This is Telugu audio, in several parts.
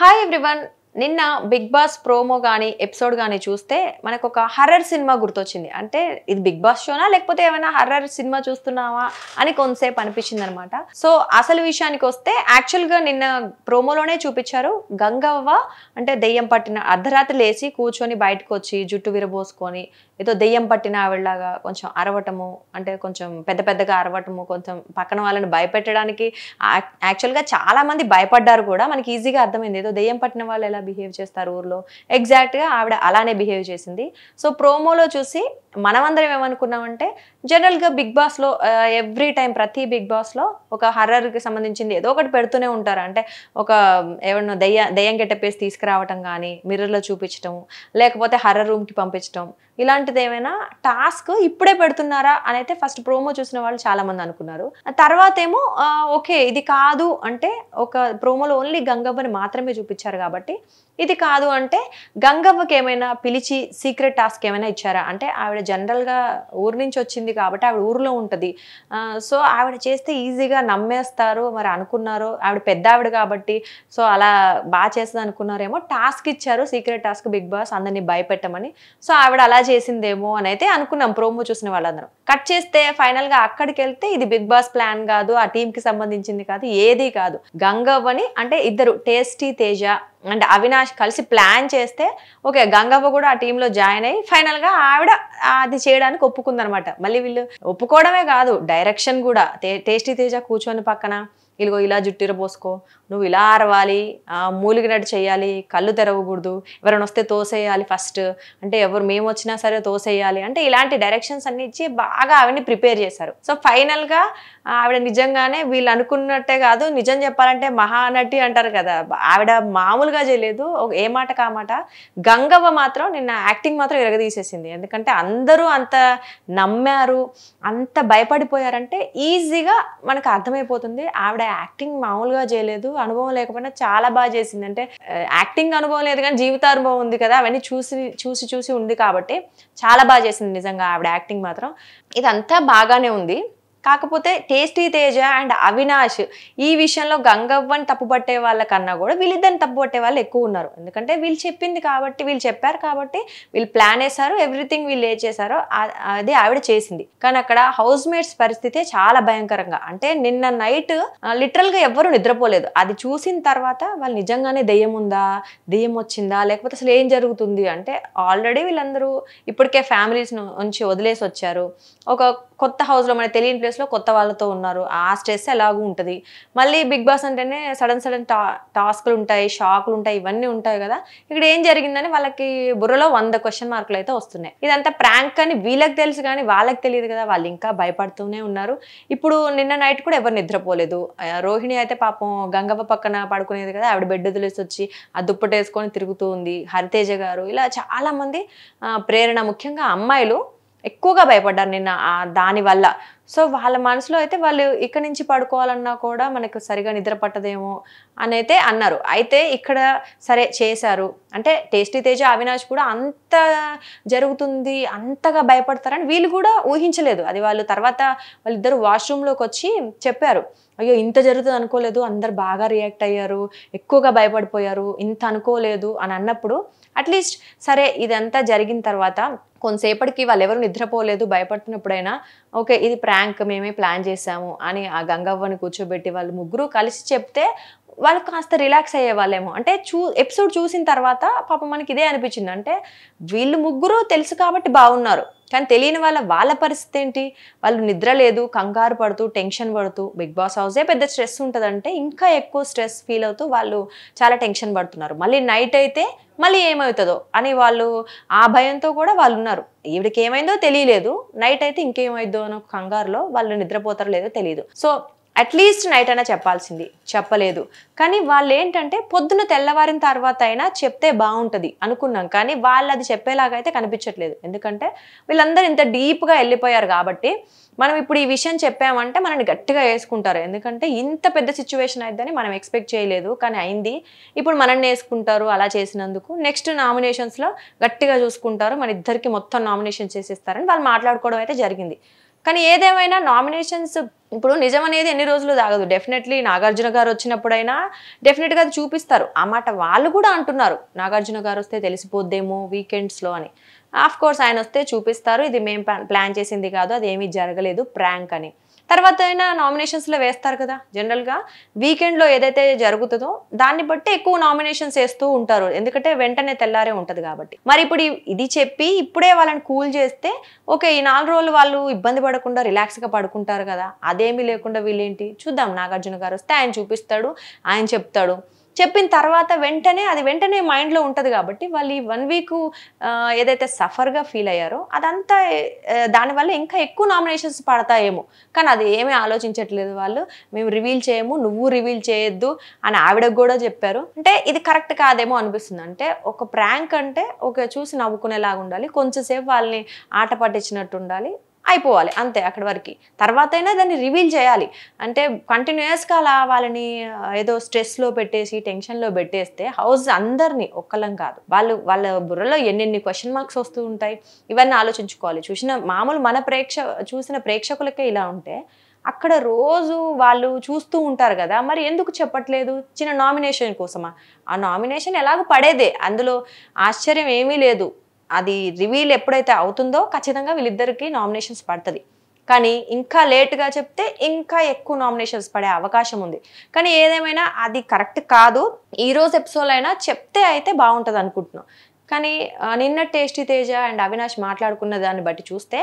హాయ్ ఎవ్రీవన్ నిన్న బిగ్ బాస్ ప్రోమో కానీ ఎపిసోడ్ కానీ చూస్తే మనకు ఒక హర్రర్ సినిమా గుర్తొచ్చింది అంటే ఇది బిగ్ బాస్ షోనా లేకపోతే ఏమైనా హర్రర్ సినిమా చూస్తున్నావా అని కొంతసేపు అనిపించింది అనమాట సో అసలు విషయానికి వస్తే యాక్చువల్గా నిన్న ప్రోమోలోనే చూపించారు గంగవ్వ అంటే దెయ్యం పట్టిన అర్ధరాత్రి లేచి కూర్చొని బయటకు వచ్చి జుట్టు విరబోసుకొని ఏదో దెయ్యం పట్టిన ఆవిడలాగా కొంచెం అరవటము అంటే కొంచెం పెద్ద పెద్దగా అరవటము కొంచెం పక్కన వాళ్ళని భయపెట్టడానికి యాక్చువల్గా చాలామంది భయపడ్డారు కూడా మనకి ఈజీగా అర్థమైంది ఏదో దెయ్యం పట్టిన వాళ్ళు ఎలా బిహేవ్ చేస్తారు ఊర్లో ఎగ్జాక్ట్గా ఆవిడ అలానే బిహేవ్ చేసింది సో ప్రోమోలో చూసి మనమందరం ఏమనుకున్నామంటే జనరల్గా బిగ్ బాస్లో ఎవ్రీ టైం ప్రతి బిగ్ బాస్లో ఒక హర్రర్కి సంబంధించింది ఏదో ఒకటి పెడుతూనే ఉంటారు అంటే ఒక ఏమన్నా దెయ్య దెయ్యం గెట్టపేసి తీసుకురావటం కానీ మిర్రర్లో చూపించటం లేకపోతే హర్రర్ రూమ్కి పంపించటం ఇలాంటి అలాంటిది ఏమైనా టాస్క్ ఇప్పుడే పెడుతున్నారా అని అయితే ఫస్ట్ ప్రోమో చూసిన వాళ్ళు చాలా మంది అనుకున్నారు తర్వాత ఏమో ఓకే ఇది కాదు అంటే ఒక ప్రోమోలో ఓన్లీ గంగవ్వని మాత్రమే చూపించారు కాబట్టి ఇది కాదు అంటే గంగవ్వకి ఏమైనా పిలిచి సీక్రెట్ టాస్క్ ఏమైనా ఇచ్చారా అంటే ఆవిడ జనరల్గా ఊరు నుంచి వచ్చింది కాబట్టి ఆవిడ ఊర్లో ఉంటుంది సో ఆవిడ చేస్తే ఈజీగా నమ్మేస్తారు మరి అనుకున్నారు ఆవిడ పెద్ద ఆవిడ కాబట్టి సో అలా బాగా చేస్తుంది అనుకున్నారేమో టాస్క్ ఇచ్చారు సీక్రెట్ టాస్క్ బిగ్ బాస్ అందరినీ భయపెట్టమని సో ఆవిడ అలా చేసిందేమో అని అయితే అనుకున్నాం ప్రోమో చూసిన వాళ్ళందరూ కట్ చేస్తే ఫైనల్ గా అక్కడికి వెళ్తే ఇది బిగ్ బాస్ ప్లాన్ కాదు ఆ టీమ్ కి సంబంధించింది కాదు ఏది కాదు గంగవ్వని అంటే ఇద్దరు టేస్టీ తేజ అండ్ అవినాష్ కలిసి ప్లాన్ చేస్తే ఓకే గంగవ్వ కూడా ఆ టీంలో జాయిన్ అయ్యి ఫైనల్గా ఆవిడ అది చేయడానికి ఒప్పుకుందనమాట మళ్ళీ వీళ్ళు ఒప్పుకోవడమే కాదు డైరెక్షన్ కూడా టేస్టీ తేజ కూర్చొని పక్కన ఇదిగో ఇలా జుట్టిర పోసుకో నువ్వు ఇలా అరవాలి మూలిగినట్టు చేయాలి కళ్ళు తెరవకూడదు ఎవరైనా వస్తే తోసేయాలి ఫస్ట్ అంటే ఎవరు మేము వచ్చినా సరే తోసేయాలి అంటే ఇలాంటి డైరెక్షన్స్ అన్ని ఇచ్చి బాగా ఆవిడని ప్రిపేర్ చేశారు సో ఫైనల్గా ఆవిడ నిజంగానే వీళ్ళు అనుకున్నట్టే కాదు నిజం చెప్పాలంటే మహానటి అంటారు కదా ఆవిడ మామూలుగా చేయలేదు ఏ మాట కామాట గంగవ్వ మాత్రం నిన్న యాక్టింగ్ మాత్రం ఎరగదీసేసింది ఎందుకంటే అందరూ అంత నమ్మారు అంత భయపడిపోయారంటే ఈజీగా మనకు అర్థమైపోతుంది ఆవిడ యాక్టింగ్ మామూలుగా చేయలేదు అనుభవం లేకపోయినా చాలా బాగా చేసింది అంటే యాక్టింగ్ అనుభవం లేదు కానీ జీవితానుభవం ఉంది కదా అవన్నీ చూసి చూసి చూసి ఉంది కాబట్టి చాలా బాగా చేసింది నిజంగా ఆవిడ యాక్టింగ్ మాత్రం ఇదంతా బాగానే ఉంది కాకపోతే టేస్టీ తేజ అండ్ అవినాష్ ఈ విషయంలో గంగవ్వని తప్పుపట్టే వాళ్ళకన్నా కూడా వీళ్ళిద్దరిని తప్పుపట్టే వాళ్ళు ఎక్కువ ఉన్నారు ఎందుకంటే వీళ్ళు చెప్పింది కాబట్టి వీళ్ళు చెప్పారు కాబట్టి వీళ్ళు ప్లాన్ వేశారు ఎవ్రీథింగ్ వీళ్ళు ఏ చేశారో అది ఆవిడ చేసింది కానీ అక్కడ హౌస్ మేట్స్ పరిస్థితి చాలా భయంకరంగా అంటే నిన్న నైట్ గా ఎవ్వరూ నిద్రపోలేదు అది చూసిన తర్వాత వాళ్ళు నిజంగానే దెయ్యం ఉందా దెయ్యం వచ్చిందా లేకపోతే అసలు ఏం జరుగుతుంది అంటే ఆల్రెడీ వీళ్ళందరూ ఇప్పటికే ఫ్యామిలీస్ నుంచి వదిలేసి వచ్చారు ఒక కొత్త హౌస్లో మన తెలియని ప్లేస్ స్టేజ్లో కొత్త వాళ్ళతో ఉన్నారు ఆ స్టేజ్ ఎలాగూ ఉంటుంది మళ్ళీ బిగ్ బాస్ అంటేనే సడన్ సడన్ టా టాస్క్లు ఉంటాయి షాక్లు ఉంటాయి ఇవన్నీ ఉంటాయి కదా ఇక్కడ ఏం జరిగిందని వాళ్ళకి బుర్రలో వంద క్వశ్చన్ మార్కులు అయితే వస్తున్నాయి ఇదంతా ప్రాంక్ అని వీళ్ళకి తెలుసు కానీ వాళ్ళకి తెలియదు కదా వాళ్ళు ఇంకా భయపడుతూనే ఉన్నారు ఇప్పుడు నిన్న నైట్ కూడా ఎవరు నిద్రపోలేదు రోహిణి అయితే పాపం గంగవ్వ పక్కన పడుకునేది కదా ఆవిడ బెడ్ వదిలేసి వచ్చి ఆ దుప్పటేసుకొని తిరుగుతూ ఉంది హరితేజ గారు ఇలా చాలామంది ప్రేరణ ముఖ్యంగా అమ్మాయిలు ఎక్కువగా భయపడ్డారు నిన్న దాని వల్ల సో వాళ్ళ మనసులో అయితే వాళ్ళు ఇక్కడ నుంచి పడుకోవాలన్నా కూడా మనకు సరిగా నిద్ర పట్టదేమో అని అయితే అన్నారు అయితే ఇక్కడ సరే చేశారు అంటే టేస్టీ తేజ అవినాష్ కూడా అంత జరుగుతుంది అంతగా భయపడతారని వీళ్ళు కూడా ఊహించలేదు అది వాళ్ళు తర్వాత వాళ్ళిద్దరు వాష్రూమ్లోకి వచ్చి చెప్పారు అయ్యో ఇంత జరుగుతుంది అనుకోలేదు అందరు బాగా రియాక్ట్ అయ్యారు ఎక్కువగా భయపడిపోయారు ఇంత అనుకోలేదు అని అన్నప్పుడు అట్లీస్ట్ సరే ఇదంతా జరిగిన తర్వాత కొంతసేపటికి వాళ్ళు ఎవరు నిద్రపోలేదు భయపడుతున్నప్పుడైనా ఓకే ఇది ప్రాంక్ మేమే ప్లాన్ చేసాము అని ఆ గంగవ్వని కూర్చోబెట్టి వాళ్ళు ముగ్గురు కలిసి చెప్తే వాళ్ళు కాస్త రిలాక్స్ అయ్యే వాళ్ళేమో అంటే చూ ఎపిసోడ్ చూసిన తర్వాత పాప మనకి ఇదే అనిపించింది అంటే వీళ్ళు ముగ్గురు తెలుసు కాబట్టి బాగున్నారు కానీ తెలియని వాళ్ళ వాళ్ళ పరిస్థితి ఏంటి వాళ్ళు నిద్ర లేదు కంగారు పడుతూ టెన్షన్ పడుతూ బిగ్ బాస్ హౌసే పెద్ద స్ట్రెస్ ఉంటుందంటే ఇంకా ఎక్కువ స్ట్రెస్ ఫీల్ అవుతూ వాళ్ళు చాలా టెన్షన్ పడుతున్నారు మళ్ళీ నైట్ అయితే మళ్ళీ ఏమవుతుందో అని వాళ్ళు ఆ భయంతో కూడా వాళ్ళు ఉన్నారు ఈవిడికి ఏమైందో తెలియలేదు నైట్ అయితే ఇంకేమైందో లేదో అని కంగారులో వాళ్ళు నిద్రపోతారో లేదో తెలియదు సో అట్లీస్ట్ నైట్ అయినా చెప్పాల్సింది చెప్పలేదు కానీ వాళ్ళు ఏంటంటే పొద్దున తెల్లవారిన తర్వాత అయినా చెప్తే బాగుంటుంది అనుకున్నాం కానీ వాళ్ళు అది చెప్పేలాగైతే కనిపించట్లేదు ఎందుకంటే వీళ్ళందరూ ఇంత డీప్గా వెళ్ళిపోయారు కాబట్టి మనం ఇప్పుడు ఈ విషయం చెప్పామంటే మనని గట్టిగా వేసుకుంటారు ఎందుకంటే ఇంత పెద్ద సిచ్యువేషన్ అయిద్దని మనం ఎక్స్పెక్ట్ చేయలేదు కానీ అయింది ఇప్పుడు మనల్ని వేసుకుంటారు అలా చేసినందుకు నెక్స్ట్ నామినేషన్స్లో గట్టిగా చూసుకుంటారు మన ఇద్దరికి మొత్తం నామినేషన్ చేసేస్తారని వాళ్ళు మాట్లాడుకోవడం అయితే జరిగింది కానీ ఏదేమైనా నామినేషన్స్ ఇప్పుడు నిజం అనేది ఎన్ని రోజులు తాగదు డెఫినెట్లీ నాగార్జున గారు వచ్చినప్పుడైనా డెఫినెట్గా అది చూపిస్తారు ఆ మాట వాళ్ళు కూడా అంటున్నారు నాగార్జున గారు వస్తే తెలిసిపోద్దేమో వీకెండ్స్లో అని ఆఫ్ కోర్స్ ఆయన వస్తే చూపిస్తారు ఇది మేము ప్లాన్ చేసింది కాదు అది ఏమీ జరగలేదు ప్రాంక్ అని తర్వాత అయినా నామినేషన్స్లో వేస్తారు కదా జనరల్గా వీకెండ్లో ఏదైతే జరుగుతుందో దాన్ని బట్టి ఎక్కువ నామినేషన్స్ వేస్తూ ఉంటారు ఎందుకంటే వెంటనే తెల్లారే ఉంటుంది కాబట్టి మరి ఇప్పుడు ఇది చెప్పి ఇప్పుడే వాళ్ళని కూల్ చేస్తే ఓకే ఈ నాలుగు రోజులు వాళ్ళు ఇబ్బంది పడకుండా రిలాక్స్గా పడుకుంటారు కదా అదేమీ లేకుండా వీళ్ళేంటి చూద్దాం నాగార్జున గారు వస్తే ఆయన చూపిస్తాడు ఆయన చెప్తాడు చెప్పిన తర్వాత వెంటనే అది వెంటనే మైండ్లో ఉంటుంది కాబట్టి వాళ్ళు ఈ వన్ వీక్ ఏదైతే సఫర్గా ఫీల్ అయ్యారో అదంతా దానివల్ల ఇంకా ఎక్కువ నామినేషన్స్ పడతాయేమో కానీ అది ఏమీ ఆలోచించట్లేదు వాళ్ళు మేము రివీల్ చేయము నువ్వు రివీల్ చేయొద్దు అని ఆవిడకు కూడా చెప్పారు అంటే ఇది కరెక్ట్ కాదేమో అనిపిస్తుంది అంటే ఒక ప్రాంక్ అంటే ఒక చూసి నవ్వుకునేలాగా ఉండాలి కొంచెంసేపు వాళ్ళని ఆట పట్టించినట్టు ఉండాలి అయిపోవాలి అంతే అక్కడి వరకు తర్వాత అయినా దాన్ని రివీల్ చేయాలి అంటే కంటిన్యూస్గా అలా వాళ్ళని ఏదో స్ట్రెస్లో పెట్టేసి టెన్షన్లో పెట్టేస్తే హౌస్ అందరినీ ఒక్కలం కాదు వాళ్ళు వాళ్ళ బుర్రలో ఎన్నెన్ని క్వశ్చన్ మార్క్స్ వస్తూ ఉంటాయి ఇవన్నీ ఆలోచించుకోవాలి చూసిన మామూలు మన ప్రేక్ష చూసిన ప్రేక్షకులకే ఇలా ఉంటే అక్కడ రోజు వాళ్ళు చూస్తూ ఉంటారు కదా మరి ఎందుకు చెప్పట్లేదు చిన్న నామినేషన్ కోసమా ఆ నామినేషన్ ఎలాగో పడేదే అందులో ఆశ్చర్యం ఏమీ లేదు అది రివీల్ ఎప్పుడైతే అవుతుందో ఖచ్చితంగా వీళ్ళిద్దరికి నామినేషన్స్ పడుతుంది కానీ ఇంకా లేట్గా చెప్తే ఇంకా ఎక్కువ నామినేషన్స్ పడే అవకాశం ఉంది కానీ ఏదేమైనా అది కరెక్ట్ కాదు ఈరోజు ఎపిసోడ్ అయినా చెప్తే అయితే బాగుంటుంది అనుకుంటున్నాం కానీ నిన్న టేస్టీ తేజ అండ్ అవినాష్ మాట్లాడుకున్న దాన్ని బట్టి చూస్తే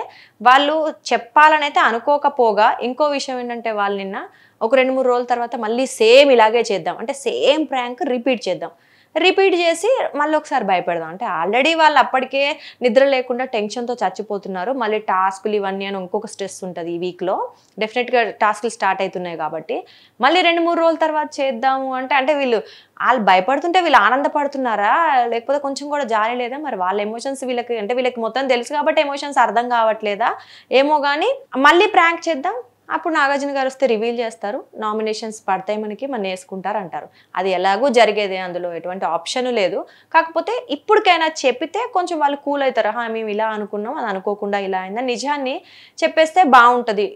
వాళ్ళు చెప్పాలనైతే అనుకోకపోగా ఇంకో విషయం ఏంటంటే వాళ్ళు నిన్న ఒక రెండు మూడు రోజుల తర్వాత మళ్ళీ సేమ్ ఇలాగే చేద్దాం అంటే సేమ్ ప్రాంక్ రిపీట్ చేద్దాం రిపీట్ చేసి మళ్ళీ ఒకసారి భయపెడదాం అంటే ఆల్రెడీ వాళ్ళు అప్పటికే నిద్ర లేకుండా టెన్షన్తో చచ్చిపోతున్నారు మళ్ళీ టాస్కులు ఇవన్నీ అని ఇంకొక స్ట్రెస్ ఉంటుంది ఈ వీక్లో డెఫినెట్గా టాస్కులు స్టార్ట్ అవుతున్నాయి కాబట్టి మళ్ళీ రెండు మూడు రోజుల తర్వాత చేద్దాము అంటే అంటే వీళ్ళు వాళ్ళు భయపడుతుంటే వీళ్ళు ఆనందపడుతున్నారా లేకపోతే కొంచెం కూడా జాలి లేదా మరి వాళ్ళ ఎమోషన్స్ వీళ్ళకి అంటే వీళ్ళకి మొత్తం తెలుసు కాబట్టి ఎమోషన్స్ అర్థం కావట్లేదా ఏమో కానీ మళ్ళీ ప్రాంక్ చేద్దాం అప్పుడు నాగార్జున గారు వస్తే రివీల్ చేస్తారు నామినేషన్స్ పడతాయి మనకి మనం వేసుకుంటారు అంటారు అది ఎలాగో జరిగేది అందులో ఎటువంటి ఆప్షన్ లేదు కాకపోతే ఇప్పటికైనా చెప్పితే కొంచెం వాళ్ళు కూల్ అవుతారు హా మేము ఇలా అనుకున్నాం అది అనుకోకుండా ఇలా అయిందని నిజాన్ని చెప్పేస్తే బాగుంటుంది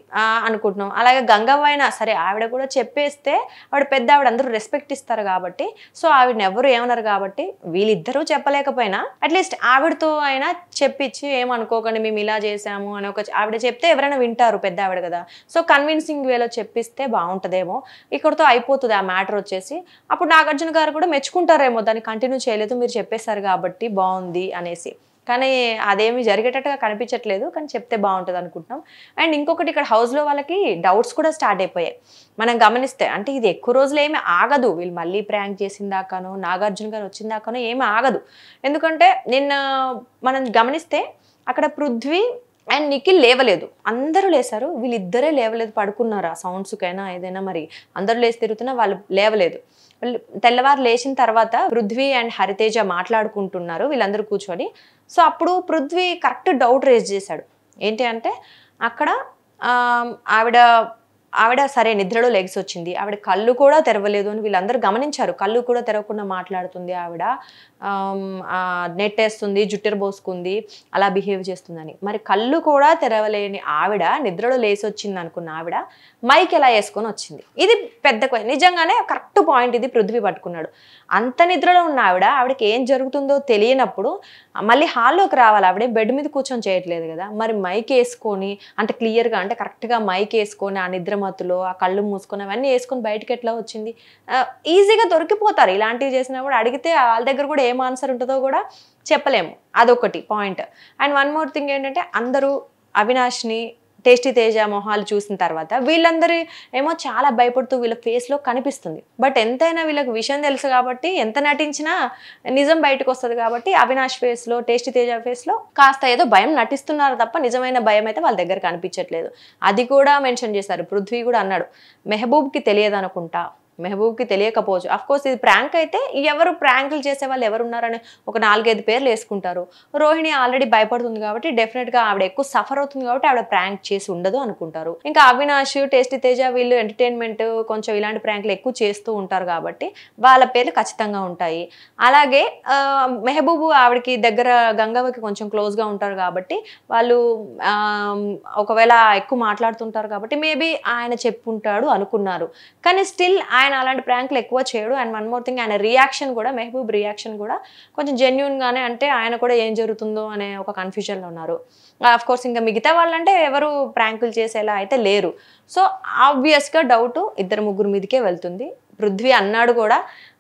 అనుకుంటున్నాం అలాగే గంగవ్వైనా సరే ఆవిడ కూడా చెప్పేస్తే ఆవిడ పెద్ద ఆవిడ అందరూ రెస్పెక్ట్ ఇస్తారు కాబట్టి సో ఆవిడని ఎవరు ఏమన్నారు కాబట్టి వీళ్ళిద్దరూ చెప్పలేకపోయినా అట్లీస్ట్ ఆవిడతో అయినా చెప్పించి ఏమనుకోకండి మేము ఇలా చేసాము అని ఒక ఆవిడ చెప్తే ఎవరైనా వింటారు పెద్ద ఆవిడ కదా సో సో కన్విన్సింగ్ వేలో చెప్పిస్తే బాగుంటుందేమో ఇక్కడతో అయిపోతుంది ఆ మ్యాటర్ వచ్చేసి అప్పుడు నాగార్జున గారు కూడా మెచ్చుకుంటారేమో దాన్ని కంటిన్యూ చేయలేదు మీరు చెప్పేశారు కాబట్టి బాగుంది అనేసి కానీ అదేమి జరిగేటట్టుగా కనిపించట్లేదు కానీ చెప్తే బాగుంటుంది అనుకుంటున్నాం అండ్ ఇంకొకటి ఇక్కడ హౌస్లో వాళ్ళకి డౌట్స్ కూడా స్టార్ట్ అయిపోయాయి మనం గమనిస్తే అంటే ఇది ఎక్కువ రోజులు ఏమి ఆగదు వీళ్ళు మళ్ళీ ప్రాంక్ చేసిందాకనో నాగార్జున గారు వచ్చిందాకనో ఏమి ఆగదు ఎందుకంటే నిన్న మనం గమనిస్తే అక్కడ పృథ్వీ అండ్ నిఖిల్ లేవలేదు అందరూ లేసారు వీళ్ళిద్దరే లేవలేదు పడుకున్నారు ఆ సౌండ్స్కైనా ఏదైనా మరి అందరూ లేచి తిరుగుతున్నా వాళ్ళు లేవలేదు వాళ్ళు తెల్లవారు లేచిన తర్వాత పృథ్వీ అండ్ హరితేజ మాట్లాడుకుంటున్నారు వీళ్ళందరూ కూర్చొని సో అప్పుడు పృథ్వీ కరెక్ట్ డౌట్ రేజ్ చేశాడు ఏంటి అంటే అక్కడ ఆవిడ ఆవిడ సరే నిద్రలో లెగ్స్ వచ్చింది ఆవిడ కళ్ళు కూడా తెరవలేదు అని వీళ్ళందరూ గమనించారు కళ్ళు కూడా తెరవకుండా మాట్లాడుతుంది ఆవిడ నెట్టేస్తుంది జుట్టెర పోసుకుంది అలా బిహేవ్ చేస్తుందని మరి కళ్ళు కూడా తెరవలేని ఆవిడ నిద్రలో లేచి వచ్చింది అనుకున్న ఆవిడ మైక్ ఎలా వేసుకొని వచ్చింది ఇది పెద్ద నిజంగానే కరెక్ట్ పాయింట్ ఇది పృథ్వీ పట్టుకున్నాడు అంత నిద్రలో ఉన్న ఆవిడ ఆవిడకి ఏం జరుగుతుందో తెలియనప్పుడు మళ్ళీ హాల్లోకి రావాలి ఆవిడ బెడ్ మీద కూర్చొని చేయట్లేదు కదా మరి మైక్ వేసుకొని అంటే క్లియర్గా అంటే కరెక్ట్గా మైక్ వేసుకొని ఆ నిద్ర మత్తులు ఆ కళ్ళు మూసుకొని అవన్నీ వేసుకొని బయటకి ఎట్లా వచ్చింది ఈజీగా దొరికిపోతారు ఇలాంటివి చేసినా కూడా అడిగితే వాళ్ళ దగ్గర కూడా ఏం ఆన్సర్ ఉంటుందో కూడా చెప్పలేము అదొకటి point and one more thing ఏంటంటే అందరూ అవినాష్ని టేస్టీ తేజ మొహాలు చూసిన తర్వాత వీళ్ళందరూ ఏమో చాలా భయపడుతూ వీళ్ళ ఫేస్లో కనిపిస్తుంది బట్ ఎంతైనా వీళ్ళకి విషయం తెలుసు కాబట్టి ఎంత నటించినా నిజం బయటకు వస్తుంది కాబట్టి అవినాష్ ఫేస్లో టేస్టీ తేజ ఫేస్లో కాస్త ఏదో భయం నటిస్తున్నారు తప్ప నిజమైన భయం అయితే వాళ్ళ దగ్గర కనిపించట్లేదు అది కూడా మెన్షన్ చేశారు పృథ్వీ కూడా అన్నాడు మెహబూబ్కి తెలియదు అనుకుంటా మెహబూబ్కి తెలియకపోవచ్చు అఫ్కోర్స్ ఇది ప్రాంక్ అయితే ఎవరు ప్రాంకులు చేసే వాళ్ళు ఎవరు ఉన్నారని ఒక నాలుగైదు పేర్లు వేసుకుంటారు రోహిణి ఆల్రెడీ భయపడుతుంది కాబట్టి డెఫినెట్గా ఆవిడ ఎక్కువ సఫర్ అవుతుంది కాబట్టి ఆవిడ ప్రాంక్ చేసి ఉండదు అనుకుంటారు ఇంకా అవినాష్ టేస్టీ తేజ వీళ్ళు ఎంటర్టైన్మెంట్ కొంచెం ఇలాంటి ప్రాంకులు ఎక్కువ చేస్తూ ఉంటారు కాబట్టి వాళ్ళ పేర్లు ఖచ్చితంగా ఉంటాయి అలాగే మెహబూబు ఆవిడకి దగ్గర గంగవ్వకి కొంచెం క్లోజ్గా ఉంటారు కాబట్టి వాళ్ళు ఒకవేళ ఎక్కువ మాట్లాడుతుంటారు కాబట్టి మేబీ ఆయన చెప్పుంటాడు అనుకున్నారు కానీ స్టిల్ ఆయన ఆయన అలాంటి ప్రాంక్లు ఎక్కువ చేయడు అండ్ వన్ మోర్ థింగ్ ఆయన రియాక్షన్ కూడా మెహబూబ్ రియాక్షన్ కూడా కొంచెం జెన్యున్గానే అంటే ఆయన కూడా ఏం జరుగుతుందో అనే ఒక కన్ఫ్యూజన్లో ఉన్నారు ఆఫ్ కోర్స్ ఇంకా మిగతా వాళ్ళంటే ఎవరు ప్రాంకులు చేసేలా అయితే లేరు సో ఆబ్వియస్గా డౌట్ ఇద్దరు ముగ్గురు మీదకే వెళ్తుంది పృథ్వీ అన్నాడు కూడా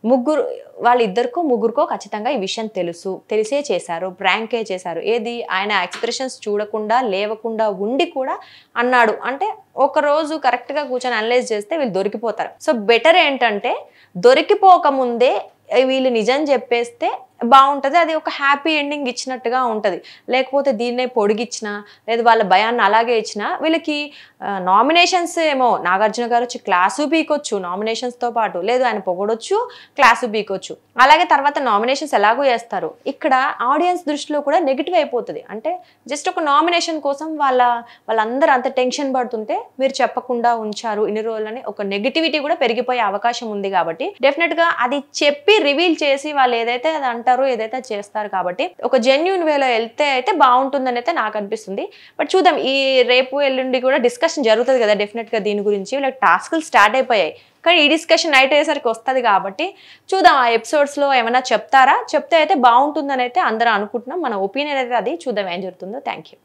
ముగ్గురు వాళ్ళిద్దరికో ముగ్గురికో ఖచ్చితంగా ఈ విషయం తెలుసు తెలిసే చేశారు ప్రాంకే చేశారు ఏది ఆయన ఎక్స్ప్రెషన్స్ చూడకుండా లేవకుండా ఉండి కూడా అన్నాడు అంటే ఒక రోజు కరెక్ట్గా కూర్చొని అనలైజ్ చేస్తే వీళ్ళు దొరికిపోతారు సో బెటర్ ఏంటంటే దొరికిపోకముందే వీళ్ళు నిజం చెప్పేస్తే బాగుంటుంది అది ఒక హ్యాపీ ఎండింగ్ ఇచ్చినట్టుగా ఉంటుంది లేకపోతే దీన్నే పొడిగిచ్చినా లేదు వాళ్ళ భయాన్ని అలాగే ఇచ్చినా వీళ్ళకి నామినేషన్స్ ఏమో నాగార్జున గారు వచ్చి క్లాసు బీకొచ్చు నామినేషన్స్తో పాటు లేదు ఆయన పొగడొచ్చు క్లాసు బీకొచ్చు అలాగే తర్వాత నామినేషన్స్ ఎలాగో వేస్తారు ఇక్కడ ఆడియన్స్ దృష్టిలో కూడా నెగిటివ్ అయిపోతుంది అంటే జస్ట్ ఒక నామినేషన్ కోసం వాళ్ళ వాళ్ళందరూ అంత టెన్షన్ పడుతుంటే మీరు చెప్పకుండా ఉంచారు ఇన్ని రోజులని ఒక నెగిటివిటీ కూడా పెరిగిపోయే అవకాశం ఉంది కాబట్టి డెఫినెట్గా అది చెప్పి రివీల్ చేసి వాళ్ళు ఏదైతే అది అంటారో ఏదైతే చేస్తారు కాబట్టి ఒక జెన్యున్ వేలో వెళ్తే అయితే బాగుంటుందని అయితే నాకు అనిపిస్తుంది బట్ చూద్దాం ఈ రేపు ఎల్లుండి కూడా డిస్కస్ డిస్కషన్ జరుగుతుంది కదా డెఫినెట్గా దీని గురించి లైక్ టాస్కులు స్టార్ట్ అయిపోయాయి కానీ ఈ డిస్కషన్ నైట్ అయ్యేసరికి వస్తుంది కాబట్టి చూద్దాం ఆ ఎపిసోడ్స్లో ఏమైనా చెప్తారా చెప్తే అయితే బాగుంటుందని అయితే అందరూ అనుకుంటున్నాం మన ఒపీనియన్ అయితే అది చూద్దాం ఏం జరుగుతుందో థ్యాంక్ యూ